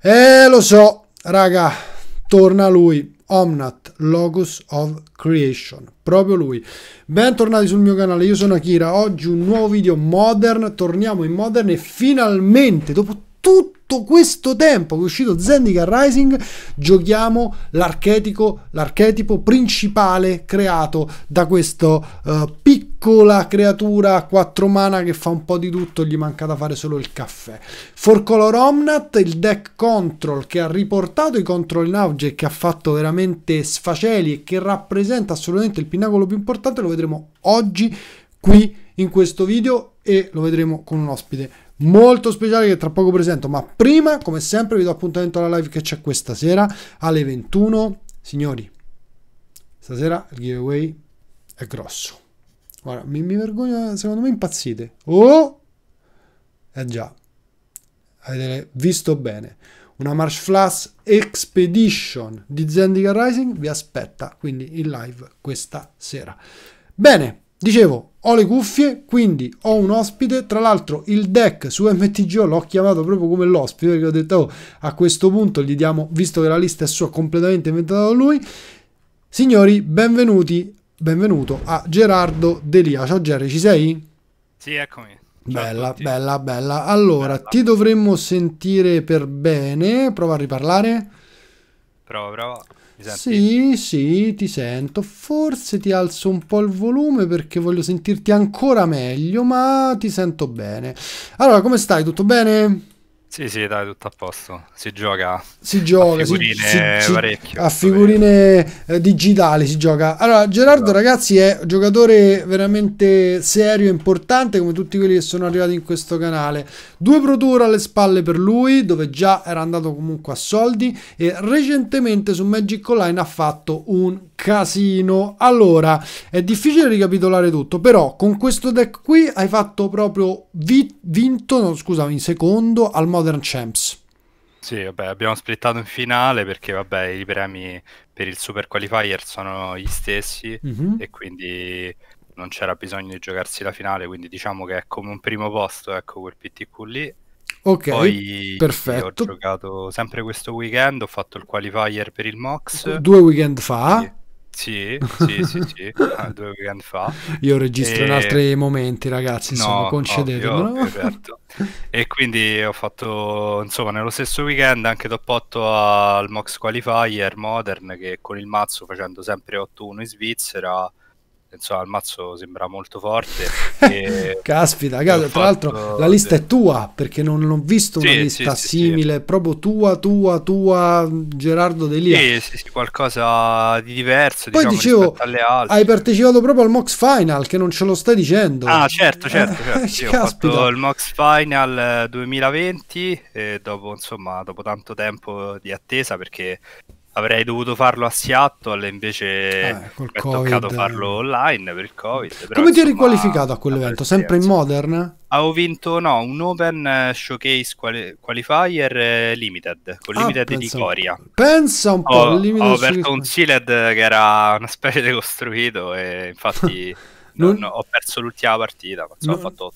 Eh, lo so, raga, torna lui. Omnat, Logos of Creation, proprio lui. Bentornati sul mio canale, io sono Akira, oggi un nuovo video modern, torniamo in modern e finalmente, dopo tutto tutto questo tempo che è uscito Zendikar Rising giochiamo l'archetipo, l'archetipo principale creato da questa uh, eh, piccola creatura a quattro mana che fa un po' di tutto, gli manca da fare solo il caffè. For Color Omnat, il deck control che ha riportato i control in auge che ha fatto veramente sfaceli e che rappresenta assolutamente il pinnacolo più importante, lo vedremo oggi qui in questo video e lo vedremo con un ospite molto speciale che tra poco presento, ma prima, come sempre, vi do appuntamento alla live che c'è questa sera alle 21. Signori, stasera il giveaway è grosso. Guarda, mi, mi vergogno, secondo me impazzite. Oh! Eh già, avete visto bene. Una Marsh Flash Expedition di Zendikar Rising vi aspetta quindi in live questa sera. Bene, Dicevo, ho le cuffie, quindi ho un ospite. Tra l'altro, il deck su MTGO l'ho chiamato proprio come l'ospite perché ho detto oh, a questo punto gli diamo, visto che la lista è sua completamente inventata da lui. Signori, benvenuti, benvenuto a Gerardo Delia. Ciao Gerry, ci sei? Sì, eccomi. bella, bella, bella. Allora, bella. ti dovremmo sentire per bene. Prova a riparlare. Prova, prova. Sì, sì, ti sento. Forse ti alzo un po' il volume perché voglio sentirti ancora meglio, ma ti sento bene. Allora, come stai? Tutto bene? Sì, sì, dai, tutto a posto. Si gioca, si gioca a figurine, si, si, a figurine eh, digitali. Si gioca. Allora, Gerardo, no. Esatto. ragazzi, è un giocatore veramente serio e importante, come tutti quelli che sono arrivati in questo canale. Due Pro Tour alle spalle per lui, dove già era andato comunque a soldi. E recentemente su Magic Online ha fatto un casino. Allora, è difficile ricapitolare tutto, però con questo deck qui hai fatto proprio vi- vinto, no, scusa, in secondo al Modern Champs. Sì, vabbè, abbiamo splittato in finale perché vabbè, i premi per il Super Qualifier sono gli stessi mm-hmm. e quindi non c'era bisogno di giocarsi la finale, quindi diciamo che è come un primo posto, ecco quel PTQ lì. Ok, Poi perfetto. Ho giocato sempre questo weekend, ho fatto il qualifier per il Mox. Due weekend fa. Sì Sì, sì, sì, ah, due weekend fa. Io registro e... in altri momenti, ragazzi, insomma, no, concedetemelo. Ovvio, certo. e quindi ho fatto, insomma, nello stesso weekend anche top 8 al Mox Qualifier Modern, che con il mazzo facendo sempre 8-1 in Svizzera insomma, il mazzo sembra molto forte. E... Caspita, tra fatto... l'altro la lista è tua, perché non, ho visto sì, una lista sì, simile, sì, proprio tua, tua, tua, Gerardo Delia. Sì, sì, qualcosa di diverso. Poi diciamo, dicevo, hai partecipato proprio al Mox Final, che non ce lo stai dicendo. Ah, certo, eh, certo. certo. sì, ho fatto il Mox Final 2020, eh, e dopo, insomma, dopo tanto tempo di attesa, perché avrei dovuto farlo a Seattle invece eh, mi è toccato farlo online per il Covid. Come ti eri qualificato a quell'evento? Sempre in Modern? Avevo vinto no, un Open eh, Showcase quali- Qualifier eh, Limited, con ah, Limited pensa, di Coria. Pensa un po', ho, ho aperto un Sealed eh, che era una specie di costruito e infatti... non, non ho perso l'ultima partita, non, ho fatto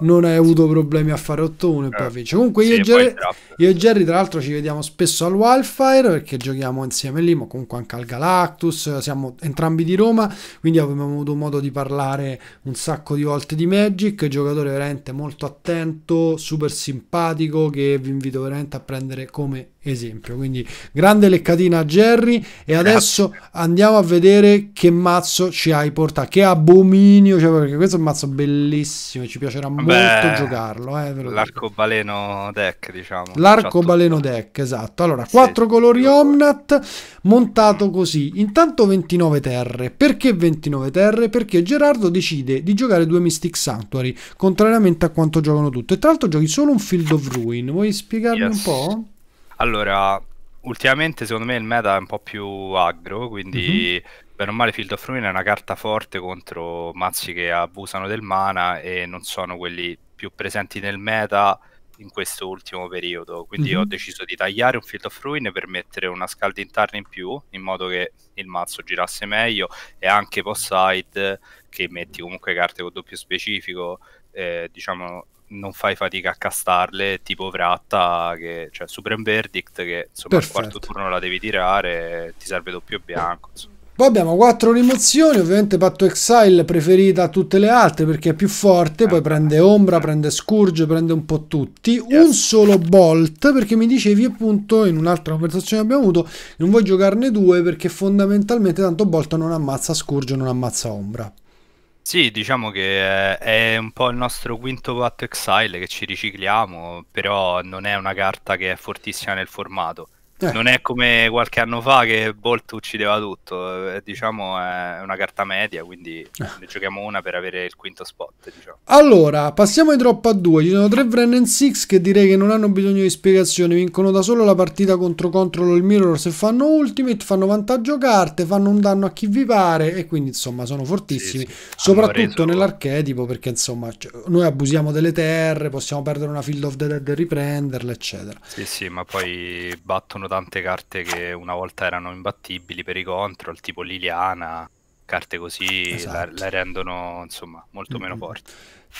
8-1. Non hai avuto problemi a fare 8-1 e eh. vince. Comunque io, e Jerry, io e Jerry, tra l'altro, ci vediamo spesso al Wildfire perché giochiamo insieme lì, ma comunque anche al Galactus. Siamo entrambi di Roma, quindi abbiamo avuto modo di parlare un sacco di volte di Magic. Giocatore veramente molto attento, super simpatico, che vi invito veramente a prendere come esempio. Quindi grande leccatina a Jerry e adesso Grazie. andiamo a vedere che mazzo ci hai portato, che abominio, cioè, perché questo è un mazzo bellissimo, ci piacerà Beh, molto giocarlo. Eh, l'arcobaleno deck, diciamo. L'arcobaleno deck, esatto. Allora, sì. quattro colori Omnat montato così. Intanto 29 terre. Perché 29 terre? Perché Gerardo decide di giocare due Mystic Sanctuary, contrariamente a quanto giocano tutti. E tra l'altro giochi solo un Field of Ruin. Vuoi spiegarmi yes. un po'? Allora, ultimamente secondo me il meta è un po' più aggro, quindi mm-hmm. bene o male Field of Ruin è una carta forte contro mazzi che abusano del mana e non sono quelli più presenti nel meta in questo ultimo periodo. Quindi mm-hmm. ho mhm. deciso di tagliare un Field of Ruin per mettere una scalda interna in più, in modo che il mazzo girasse meglio e anche post-side, che metti comunque carte con doppio specifico, eh, diciamo non fai fatica a castarle, tipo Vratta, che, cioè Supreme Verdict, che insomma Perfetto. al quarto turno la devi tirare, ti serve doppio bianco. Insomma. Poi abbiamo quattro rimozioni, ovviamente Patto Exile preferita a tutte le altre perché è più forte, poi eh. prende Ombra, prende Scourge, prende un po' tutti. Yes. Un solo Bolt perché mi dicevi appunto in un'altra conversazione che abbiamo avuto, non vuoi giocarne due perché fondamentalmente tanto Bolt non ammazza Scourge, non ammazza Ombra. Sì, diciamo che eh, è un po' il nostro quinto patto Exile che ci ricicliamo, però non è una carta che è fortissima nel formato. Eh. Non è come qualche anno fa che Bolt uccideva tutto, eh, diciamo è una carta media, quindi eh. ne giochiamo una per avere il quinto spot. Diciamo. Allora, passiamo ai drop a due. ci sono tre Brennan 6 che direi che non hanno bisogno di spiegazioni, vincono da solo la partita contro Control il Mirror se fanno Ultimate, fanno vantaggio carte, fanno un danno a chi vi pare e quindi insomma sono fortissimi, sì, sì. soprattutto nell'archetipo perché insomma noi abusiamo delle terre, possiamo perdere una Field of the Dead e riprenderla eccetera. Sì sì, ma poi battono tante carte che una volta erano imbattibili per i control, tipo Liliana, carte così esatto. la, la, rendono insomma molto mm-hmm. meno forti.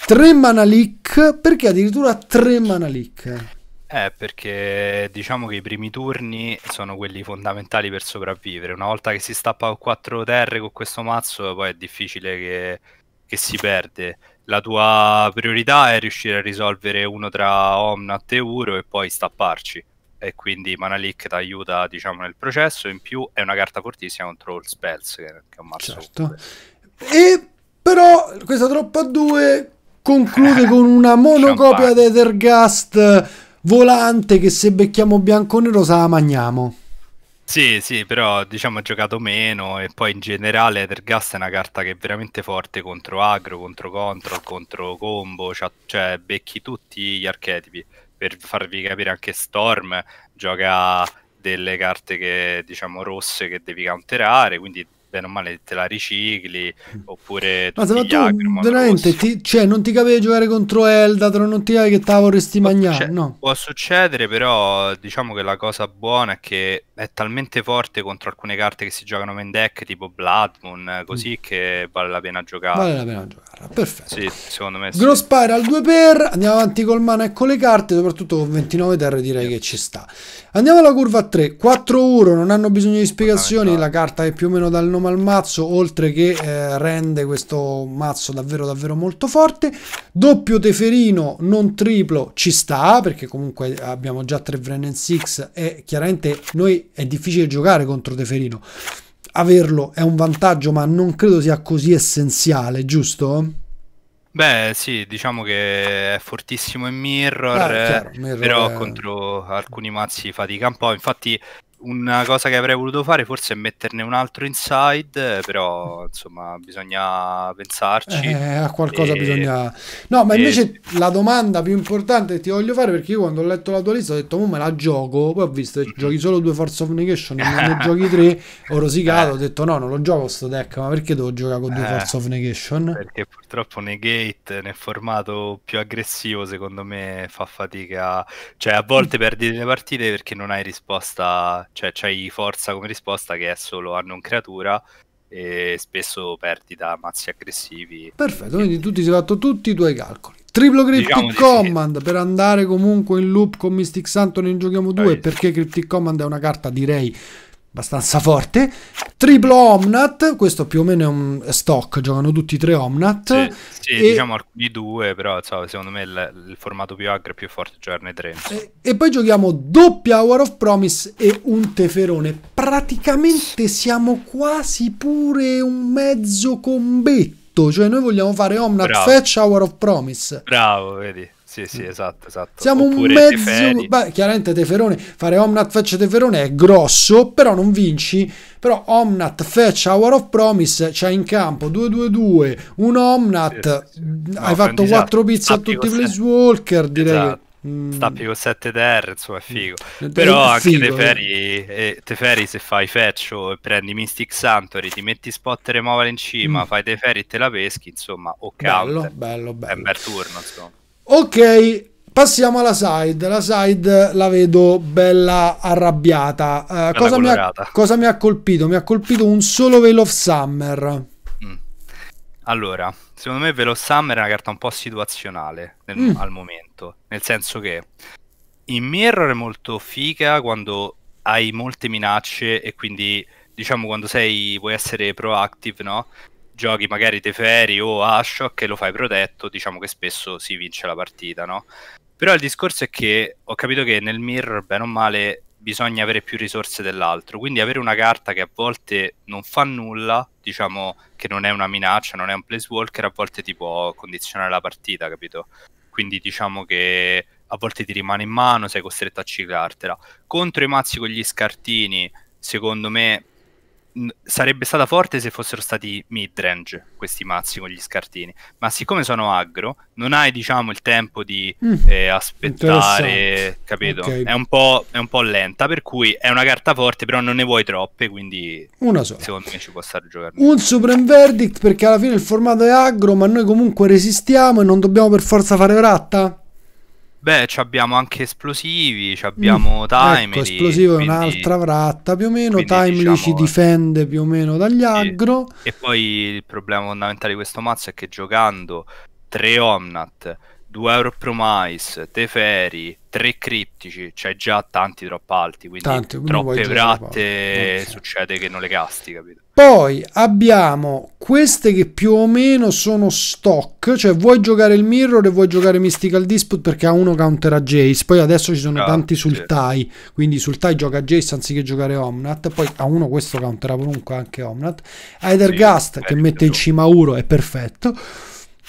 Tre mana leak, perché addirittura tre mana leak? Eh, perché diciamo che i primi turni sono quelli fondamentali per sopravvivere. Una volta che si stappa con 4 terre con questo mazzo, poi è difficile che, che si perde. La tua priorità è riuscire a risolvere uno tra Omnat e Uro e poi stapparci e quindi Mana Leak ti aiuta diciamo, nel processo, in più è una carta fortissima contro All Spells, che, che è un mazzo. Certo. E però questa troppa 2 conclude eh, con una monocopia di Ethergast volante che se becchiamo bianco-nero se la mangiamo. Sì, sì, però diciamo ha giocato meno e poi in generale Ethergast è una carta che è veramente forte contro agro, contro control, contro combo, cioè, cioè becchi tutti gli archetipi per farvi capire anche Storm gioca delle carte che, diciamo, rosse che devi counterare, quindi bene o male te la ricicli mm. oppure ma se tu veramente ti, cioè, non ti capivi giocare contro Eldatron non ti capivi che tavolo vorresti mangiare no. può succedere però diciamo che la cosa buona è che è talmente forte contro alcune carte che si giocano in deck tipo Blood Moon mm. così mm. che vale la pena giocare vale la pena giocare perfetto sì, secondo me sì. Gross al 2 per andiamo avanti col mana e con le carte soprattutto con 29 terre direi che ci sta andiamo alla curva 3 4-1 non hanno bisogno di spiegazioni la carta è più o meno dal nome andiamo al mazzo oltre che eh, rende questo mazzo davvero davvero molto forte doppio teferino non triplo ci sta perché comunque abbiamo già tre Brennan Six e chiaramente noi è difficile giocare contro teferino averlo è un vantaggio ma non credo sia così essenziale giusto? Beh, sì, diciamo che è fortissimo in mirror, ah, chiaro, mirror però è... contro alcuni mazzi fatica un po'. Infatti, una cosa che avrei voluto fare forse è metterne un altro inside, però insomma bisogna pensarci. Eh, a qualcosa e... bisogna... No, ma invece e... la domanda più importante che ti voglio fare, perché io quando ho letto la tua lista ho detto, oh, me la gioco, poi ho visto che giochi mhm. solo due Force of Negation, ne giochi tre, ho rosicato, eh. ho detto no, non lo gioco sto deck, ma perché devo giocare con due eh. Force of Negation? Perché purtroppo Negate nel formato più aggressivo secondo me fa fatica, cioè a volte perdi le partite perché non hai risposta cioè c'hai forza come risposta che è solo a non creatura e spesso perdi da mazzi aggressivi. Perfetto, quindi tu ti sei fatto tutti i tuoi calcoli. Triplo Cryptic diciamo Command sì. per andare comunque in loop con Mystic Santo ne giochiamo due perché Cryptic Command è una carta direi abbastanza forte. Triplo Omnat, questo più o meno è un stock, giocano tutti tre Omnat. Sì, sì e... diciamo alcuni due, però so, secondo me il, il, formato più aggro è più forte giocarne tre. E, e, poi giochiamo doppia War of Promise e un Teferone. Praticamente siamo quasi pure un mezzo combetto, cioè noi vogliamo fare Omnat Bravo. Fetch Hour of Promise. Bravo, vedi. Sì, sì, mm. esatto, esatto. Siamo Oppure un mezzo... Teferi. Beh, chiaramente Teferone, fare Omnat Fetch Teferone è grosso, però non vinci. Però Omnat Fetch Hour of Promise c'ha in campo 2-2-2, un Omnat, sì, sì, sì. hai no, fatto 4 pizze a tutti i Walker, direi. Esatto. Mm. Stappi con 7 TR, insomma è mm. figo. È Però anche figo, eh. Teferi, eh. Teferi, se fai feccio e prendi Mystic Santori, ti metti spot removal in cima, mm. fai Teferi e te la peschi, insomma, o counter. Bello, bello, bello. È un bel turno, insomma. Ok, passiamo alla side. La side la vedo bella arrabbiata. Uh, bella cosa, mi ha, cosa, mi ha, colpito? Mi ha colpito un solo Veil of Summer. Mm. Allora, secondo me Veil of Summer è una carta un po' situazionale nel, mm. al momento. Nel senso che in Mirror è molto figa quando hai molte minacce e quindi diciamo quando sei, vuoi essere proactive, no? giochi magari Teferi o Ashok e lo fai protetto, diciamo che spesso si vince la partita, no? Però il discorso è che ho capito che nel mirror, bene o male, bisogna avere più risorse dell'altro, quindi avere una carta che a volte non fa nulla, diciamo che non è una minaccia, non è un placewalker, a volte ti può condizionare la partita, capito? Quindi diciamo che a volte ti rimane in mano, sei costretto a ciclartela. Contro i mazzi con gli scartini, secondo me sarebbe stata forte se fossero stati midrange questi mazzi con gli scartini, ma siccome sono aggro, non hai diciamo il tempo di mm, eh, aspettare, capito? Okay. È, un è, un po', lenta, per cui è una carta forte, però non ne vuoi troppe, quindi una sola. secondo me ci può stare giocare. Un supreme verdict perché alla fine il formato è aggro, ma noi comunque resistiamo e non dobbiamo per forza fare ratta? Beh, abbiamo anche esplosivi, abbiamo mm, Timely. Ecco, esplosivo quindi, è un'altra vratta più o meno, Timely diciamo, ci difende più o meno dagli sì. aggro. E poi il problema fondamentale di questo mazzo è che giocando tre Omnat, 2 euro promise, Teferi, 3 criptici, cioè già tanti troppo alti, quindi, tanti, troppe bratte eh, succede che non le casti, capito? Poi abbiamo queste che più o meno sono stock, cioè vuoi giocare il Mirror e vuoi giocare Mystical Dispute perché ha uno counter a Jace, poi adesso ci sono ah, tanti sul sì. Tai, quindi sul Tai gioca Jace anziché giocare Omnat, poi ha uno questo counter comunque anche Omnat, Aethergast sì, che mette in cima Uro è perfetto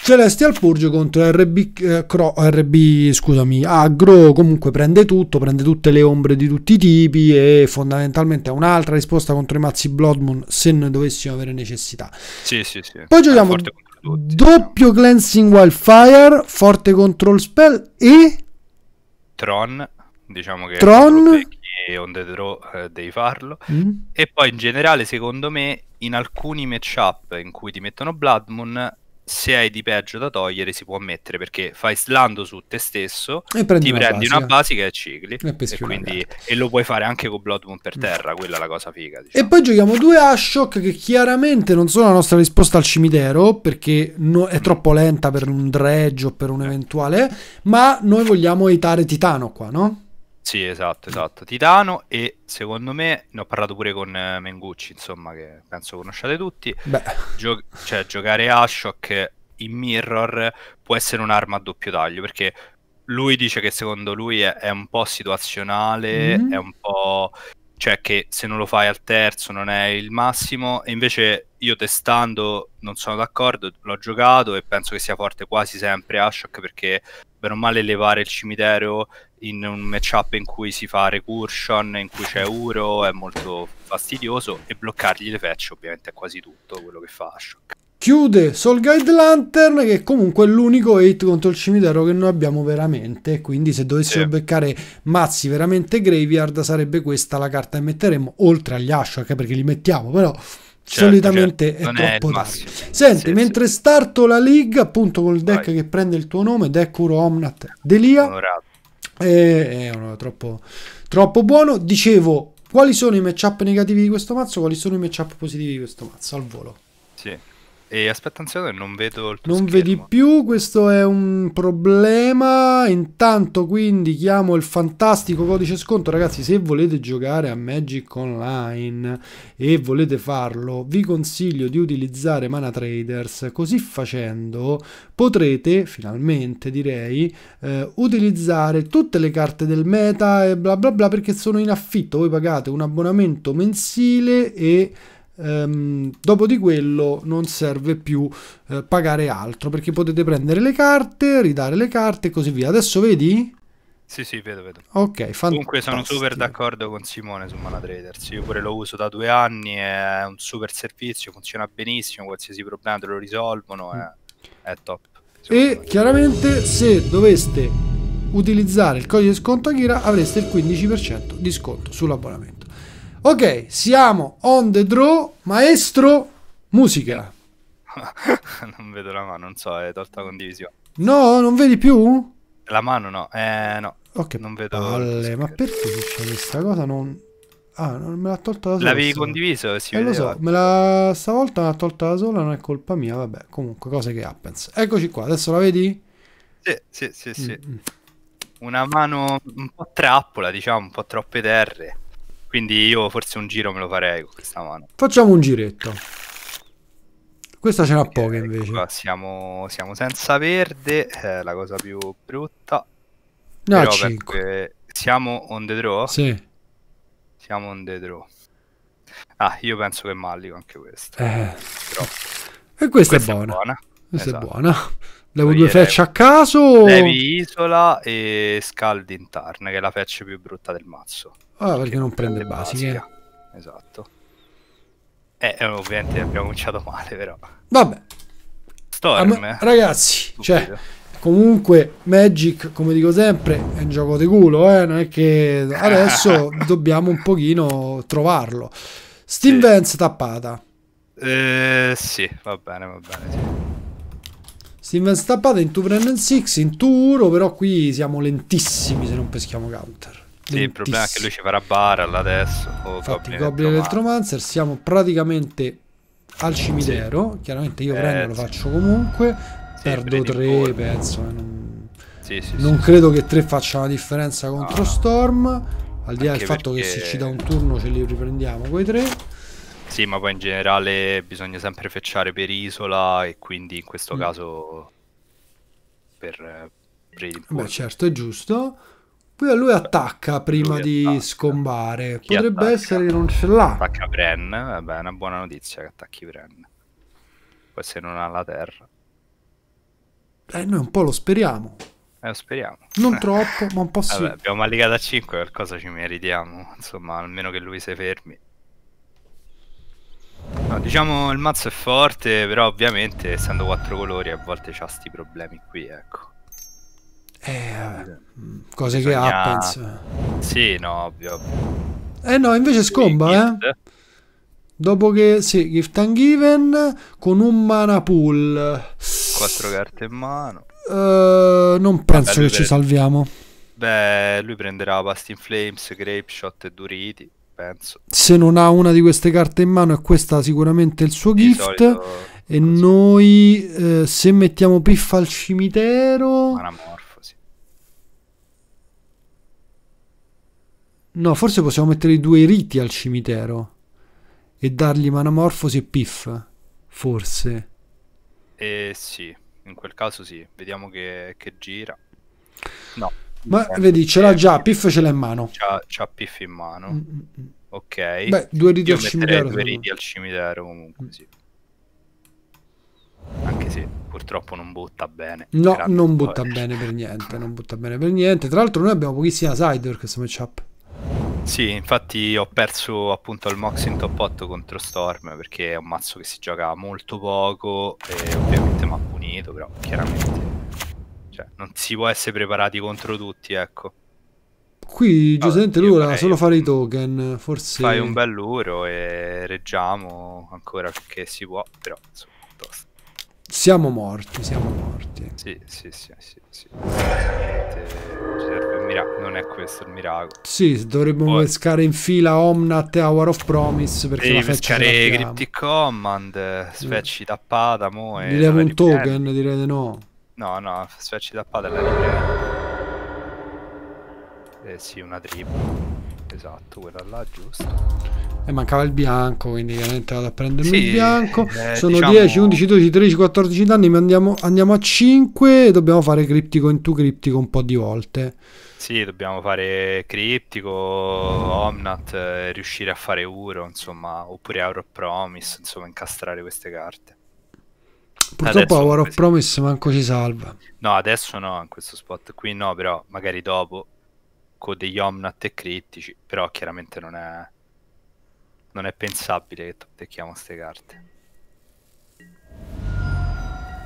Celeste al Purgio contro RB, eh, Cro, RB scusami, Agro comunque prende tutto, prende tutte le ombre di tutti i tipi e fondamentalmente ha un'altra risposta contro i mazzi Bloodmoon se ne dovessimo avere necessità. Sì, sì, sì. Poi giochiamo tutti, doppio no. Cleansing Wildfire, forte control spell e... Tron, diciamo che... Tron... E on the draw eh, devi farlo. Mm. E poi in generale secondo me in alcuni matchup in cui ti mettono Bloodmoon se hai di peggio da togliere si può mettere perché fai slando su te stesso e prendi ti una prendi basica. una basica e cicli e, e, quindi, e, lo puoi fare anche con Blood Moon per mm. terra quella è la cosa figa diciamo. e poi giochiamo due Ashok che chiaramente non sono la nostra risposta al cimitero perché no, è troppo lenta per un dredge o per un eh. eventuale ma noi vogliamo evitare Titano qua no? Sì, esatto, esatto. Titano e secondo me, ne ho parlato pure con eh, Mengucci, insomma, che penso conosciate tutti. Gio- cioè, giocare Ashok in Mirror può essere un'arma a doppio taglio, perché lui dice che secondo lui è, è un po' situazionale, mm-hmm. è un po' cioè che se non lo fai al terzo non è il massimo e invece io testando non sono d'accordo, l'ho giocato e penso che sia forte quasi sempre Ashok perché bene o male levare il cimitero in un matchup in cui si fa recursion, in cui c'è Uro è molto fastidioso e bloccargli le fetch ovviamente è quasi tutto quello che fa Ashok. Chiude Soul Guide Lantern, che è comunque è l'unico hate contro il cimitero che noi abbiamo veramente. Quindi, se dovessimo sì. beccare mazzi veramente graveyard, sarebbe questa la carta che metteremo oltre agli Ash, anche perché li mettiamo, però. Certo, solitamente certo. è troppo tardi. Senti, sì, mentre sì. starto la league, appunto col deck Vai. che prende il tuo nome, deck Uro Omnat Delia. Eh, è, è troppo, troppo buono. Dicevo, quali sono i matchup negativi di questo mazzo? Quali sono i matchup positivi di questo mazzo? Al volo. Sì. E aspetta un secondo, non vedo il tuo Non schermo. vedi più, questo è un problema. Intanto quindi chiamo il fantastico codice sconto. Ragazzi, se volete giocare a Magic Online e volete farlo, vi consiglio di utilizzare Mana Traders. Così facendo potrete, finalmente direi, eh, utilizzare tutte le carte del meta e bla bla bla perché sono in affitto. Voi pagate un abbonamento mensile e Um, dopo di quello non serve più eh, pagare altro perché potete prendere le carte, ridare le carte e così via. Adesso vedi? Sì, sì, vedo, vedo. Ok, fantastico. Comunque sono super d'accordo con Simone su ManaTraders. Io pure lo uso da due anni, è un super servizio, funziona benissimo, qualsiasi problema te lo risolvono, è, è top. E chiaramente se doveste utilizzare il codice sconto Akira avreste il 15% di sconto sull'abbonamento. Ok, siamo on the draw, maestro, musica. non vedo la mano, non so, è tolta condivisione. No, non vedi più? La mano no, eh no. Ok, non vedo. Palle, ma perché c'è questa cosa? Non... Ah, non me l'ha tolta da sola. L'avevi condiviso? Si eh, lo so, me la... stavolta me l'ha tolta da sola, non è colpa mia, vabbè. Comunque, cose che happens. Eccoci qua, adesso la vedi? Sì, sì, sì, sì. Mm -hmm. Una mano un po' trappola, diciamo, un po' troppe terre. Quindi io forse un giro me lo farei con questa mano. Facciamo un giretto. Questa ce n'ha poca ecco invece. Ecco siamo, siamo, senza verde, è eh, la cosa più brutta. No, siamo on the draw? Sì. Siamo on the draw. Ah, io penso che mallico anche questo. Eh. E questa, questa, è buona. È buona. Questa esatto. è buona. Levo due fecce a caso. Levi isola e scaldi in tarn, che è la feccia più brutta del mazzo. Ah, perché non prende basiche. basica. Esatto. Eh, eh, ovviamente abbiamo cominciato male, però. Vabbè. Storm. Ah, ragazzi, cioè, comunque Magic, come dico sempre, è un gioco di culo, eh? Non è che adesso dobbiamo un pochino trovarlo. Steam sì. Vance tappata. Eh, sì, va bene, va bene, sì. Steven stappata in 2 and 6 in 2 però qui siamo lentissimi se non peschiamo counter. Sì, il problema è che lui ci farà Baral adesso. Oh, Infatti, Goblin, Goblin Electromancer. Siamo praticamente al cimitero. Sì. Chiaramente io prendo, eh, lo faccio comunque. Sì, perdo 3, penso. Eh, non, sì, non credo che 3 faccia una differenza contro ah, Storm. Al di là del fatto perché... che se ci dà un turno ce li riprendiamo quei 3. Sì, ma poi in generale bisogna sempre fecciare per isola e quindi in questo mm. caso per... Eh, per Beh, certo, è giusto. Qui a lui attacca prima lui di attacca. scombare. Chi Potrebbe attacca? essere che non ce l'ha. Attacca Bren, vabbè, è una buona notizia che attacchi Bren. Poi se non ha la terra. Eh, noi un po' lo speriamo. Eh, lo speriamo. Non troppo, ma un po' sì. Vabbè, abbiamo alligato a 5, qualcosa ci meritiamo. Insomma, almeno che lui si fermi. No, diciamo il mazzo è forte, però ovviamente essendo quattro colori a volte c'ha sti problemi qui, ecco. Eh, cose Bisogna... che Appens. Sì, no, ovvio. Eh no, invece scomba, sì, eh. Dopo che, sì, Gift and given con un mana pool. Quattro carte in mano. Uh, non penso Vabbè, che ci salviamo. Beh, lui prenderà Past in Flames, Grape Shot e Duriti, penso. Se non ha una di queste carte in mano, è questa sicuramente il suo Di gift. Solito... E così. noi, eh, se mettiamo Piff al cimitero... Mana morta No, forse possiamo mettere i due riti al cimitero e dargli Manamorfosi e Piff, forse. Eh sì, in quel caso sì, vediamo che, che gira. No. Ma vedi, ce l'ha già, Piff ce l'ha in mano. C'ha, c'ha Piff in mano. Mm -hmm. Ok. Beh, due riti Io al cimitero. Due riti al cimitero comunque, mm. sì. Anche se purtroppo non butta bene. No, non butta poi. bene per niente, non butta bene per niente. Tra l'altro noi abbiamo pochissima side sidewalk questo matchup. Sì, infatti ho perso appunto al Mox in top 8 contro Storm perché è un mazzo che si gioca molto poco e ovviamente mi ha punito, però chiaramente cioè, non si può essere preparati contro tutti, ecco. Qui giustamente allora, lui solo fare i token, forse... Fai un bell'uro e reggiamo ancora che si può, però insomma, tosta. Siamo morti, siamo morti. Sì, sì, sì, sì. sì. Non è questo il miracolo. Sì, dovremmo Poi... pescare in fila Omnat e Hour of Promise. Perché Devi la pescare Cryptic Command, mm. Sfecci tappata, mo e Direi un token, direi di no. No, no, Sfecci tappata la riprende. Eh sì, una tribù. Esatto, quella là, giusto e mancava il bianco, quindi chiaramente vado a prendermi sì, il bianco. Eh, Sono diciamo... 10, 11, 12, 13, 14 danni, ma andiamo, andiamo a 5 e dobbiamo fare criptico in 2 criptico un po' di volte. Sì, dobbiamo fare criptico, Omnat, eh, riuscire a fare Uro, insomma, oppure Auro Promise, insomma, incastrare queste carte. Purtroppo Auro of Promise manco ci salva. No, adesso no, in questo spot qui no, però magari dopo con degli Omnat e criptici, però chiaramente non è non è pensabile che attacchiamo queste carte.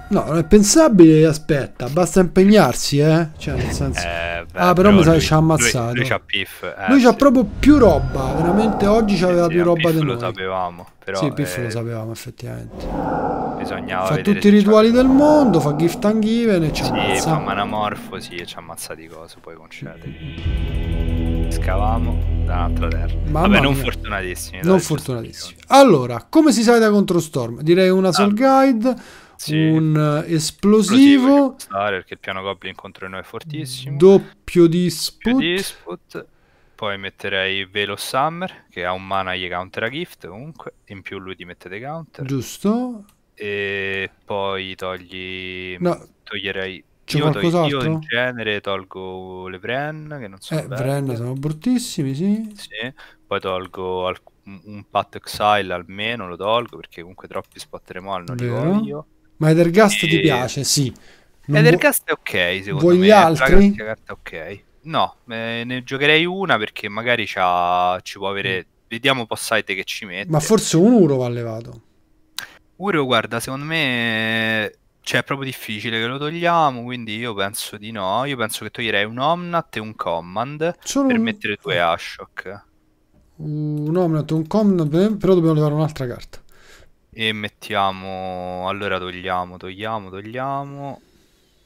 No, non è pensabile, aspetta, basta impegnarsi, eh. Cioè, nel senso... Eh, beh, ah, però mi sa che ci ha ammazzato. Lui, lui c'ha piff. Eh, lui c'ha sì. proprio più roba, veramente oggi c'aveva sì, più roba del noi. lo sapevamo, però... Sì, piff eh, lo sapevamo, effettivamente. Bisognava Fa tutti i rituali del mondo, fa gift and given e ci sì, ammazza. Sì, fa manamorfo, manamorfosi e ci ha ammazzato i cosi, poi concedete scavamo da un'altra terra. Mamma Vabbè, non mia. fortunatissimi. Non fortunatissimi. Allora, come si salita contro Storm? Direi una Soul ah, Guide, sì. un eh, esplosivo. esplosivo stare, perché il piano Goblin contro noi è fortissimo. Doppio disput. Doppio disput. Poi metterei Velo Summer, che ha un mana gli counter a gift, comunque. In più lui ti mette dei counter. Giusto. E poi togli... No. Toglierei c'è io, qualcos'altro? Io in genere tolgo le Bren, che non sono eh, Bren sono bruttissimi, sì. sì. Poi tolgo alc- un Pat Exile almeno, lo tolgo, perché comunque troppi spotteremo al non Vero. li voglio. Ma Edergast e... ti piace, sì. Non Edergast è ok, secondo vuoi me. Vuoi gli altri? Carta ok. No, eh, ne giocherei una perché magari ci può avere... Mm. Vediamo un site che ci mette. Ma forse un Uro va levato. Uro, guarda, secondo me cioè è proprio difficile che lo togliamo, quindi io penso di no. Io penso che toglierei un Omnat e un Command Solo per un... mettere due Ashok. Un Omnat e un Command, però dobbiamo levare un'altra carta. E mettiamo... Allora togliamo, togliamo, togliamo.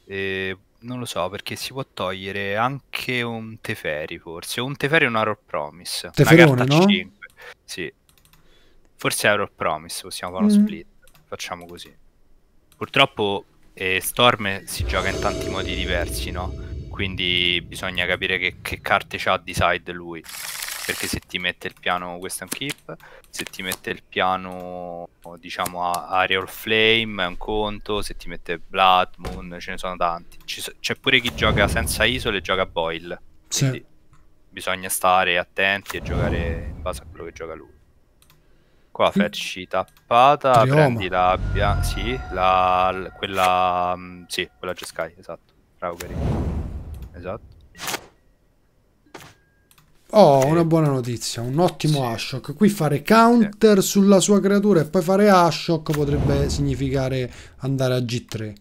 E... Non lo so, perché si può togliere anche un Teferi, forse. Un Teferi e un Arrow Promise. Teferone, no? 5. Sì. Forse Arrow Promise, possiamo fare uno mm. split. Facciamo così. Purtroppo eh, Storm si gioca in tanti modi diversi, no? Quindi bisogna capire che, che carte ha di side lui. Perché se ti mette il piano Western Keep, se ti mette il piano, diciamo, Aerial Flame è un conto, se ti mette Blood Moon, ce ne sono tanti. C'è pure chi gioca senza isole e gioca Boil. Sì. Quindi Bisogna stare attenti e giocare in base a quello che gioca lui. Qua fetch tappata, Trioma. prendi l'abbia, sì, la, quella, mm, sì, quella Jeskai, esatto, Raugeri, esatto. Oh, e... una buona notizia, un ottimo sì. Ashok. Qui fare counter sì. sulla sua creatura e poi fare Ashok potrebbe significare andare a G3.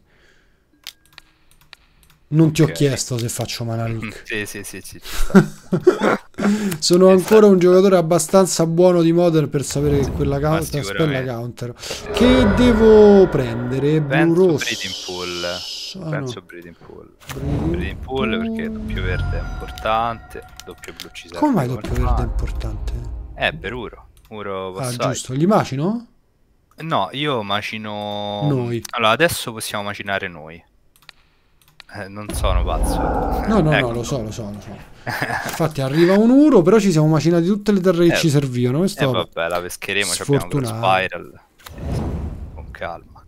Non okay. ti ho chiesto se faccio Manaluc. sì, sì, sì, sì Sono ancora un giocatore abbastanza buono di Modern per sapere che quella counter spella counter. Che devo prendere? Penso Blu rosso. Breeding Pool. Ah, no. Breeding Pool. Breeding, breeding Pool perché doppio verde è importante, doppio blu ci serve. Come mai doppio verde è importante? Eh, per Uro. Uro Ah, giusto. Gli macino? No, io macino... Noi. Allora, adesso possiamo macinare noi. Eh, non sono pazzo. No, no, ecco. no, lo so, lo so, lo so. Infatti arriva un uro, però ci siamo macinati tutte le terre che eh, ci servivano. Questo eh, vabbè, la pescheremo, ci abbiamo pure Spiral. con calma.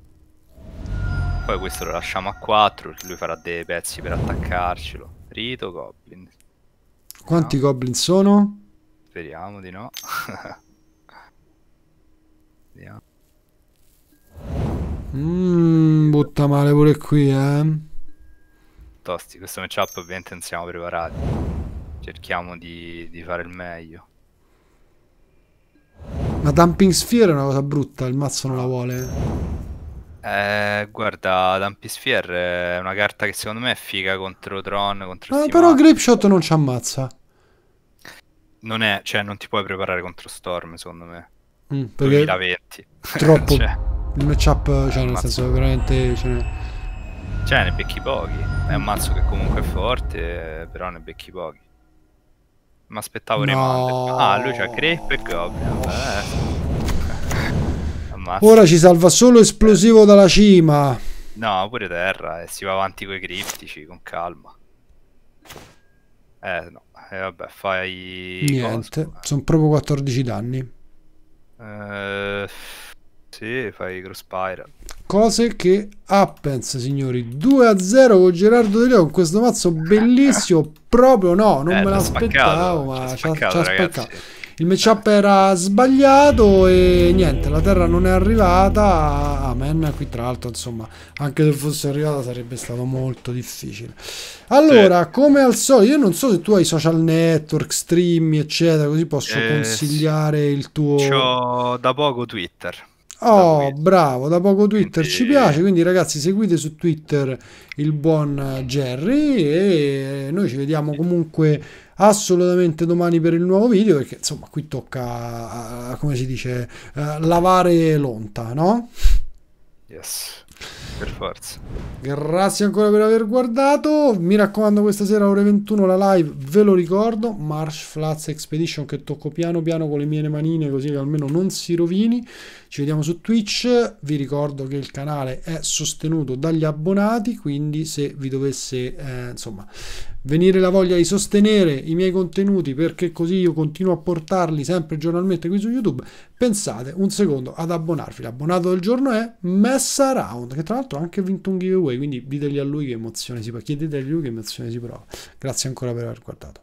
Poi questo lo lasciamo a 4, lui farà dei pezzi per attaccarcelo. Rito, Goblin. Quanti no. Goblin sono? Speriamo di no. Vediamo. Mmm, butta male pure qui, eh tosti. Questo matchup ovviamente non siamo preparati. Cerchiamo di, di fare il meglio. Ma Dumping Sphere è una cosa brutta, il mazzo non la vuole. Eh, guarda, Dumping Sphere è una carta che secondo me è figa contro Tron, contro ah, Però Grapeshot non ci ammazza. Non è, cioè non ti puoi preparare contro Storm, secondo me. Mm, perché 2020. Troppo. cioè, il matchup, cioè nel ammazza. senso veramente ce n'è. Cioè, cioè, ne becchi pochi. È un mazzo che comunque è forte, però ne becchi pochi. Ma aspettavo no. Remander. Ah, lui c'ha Crepe e Goblin. Ammazza. Ora ci salva solo esplosivo dalla cima. No, pure terra. E eh, si va avanti con i criptici, con calma. Eh, no. E eh, vabbè, fai... Niente. Sono proprio 14 danni. Eh... Sì, fai Crossfire. Cose che Appens, signori. 2 a 0 con Gerardo De Leo con questo mazzo bellissimo. Proprio no, non eh, me l'aspettavo, ma ci ha spaccato. spaccato. Il matchup era sbagliato e niente, la terra non è arrivata. Amen. Qui tra l'altro, insomma, anche se fosse arrivata sarebbe stato molto difficile. Allora, sì. come al solito, io non so se tu hai social network, stream, eccetera, così posso eh, consigliare il tuo... C'ho da poco Twitter. Oh, da bravo, da poco Twitter quindi... ci piace, eh, quindi ragazzi seguite su Twitter il buon Jerry e noi ci vediamo comunque assolutamente domani per il nuovo video perché insomma qui tocca, eh, come si dice, eh, lavare l'onta, no? Yes. Per forza. Grazie ancora per aver guardato. Mi raccomando, questa sera ore 21 la live, ve lo ricordo. Marsh Flats Expedition che tocco piano piano con le mie manine così che almeno non si rovini. Ci vediamo su Twitch. Vi ricordo che il canale è sostenuto dagli abbonati, quindi se vi dovesse eh, insomma venire la voglia di sostenere i miei contenuti perché così io continuo a portarli sempre giornalmente qui su YouTube, pensate un secondo ad abbonarvi. L'abbonato del giorno è Messa Round, che tra l'altro ha anche vinto un giveaway, quindi ditegli a lui che emozione si prova, chiedetegli a lui che emozione si prova. Grazie ancora per aver guardato.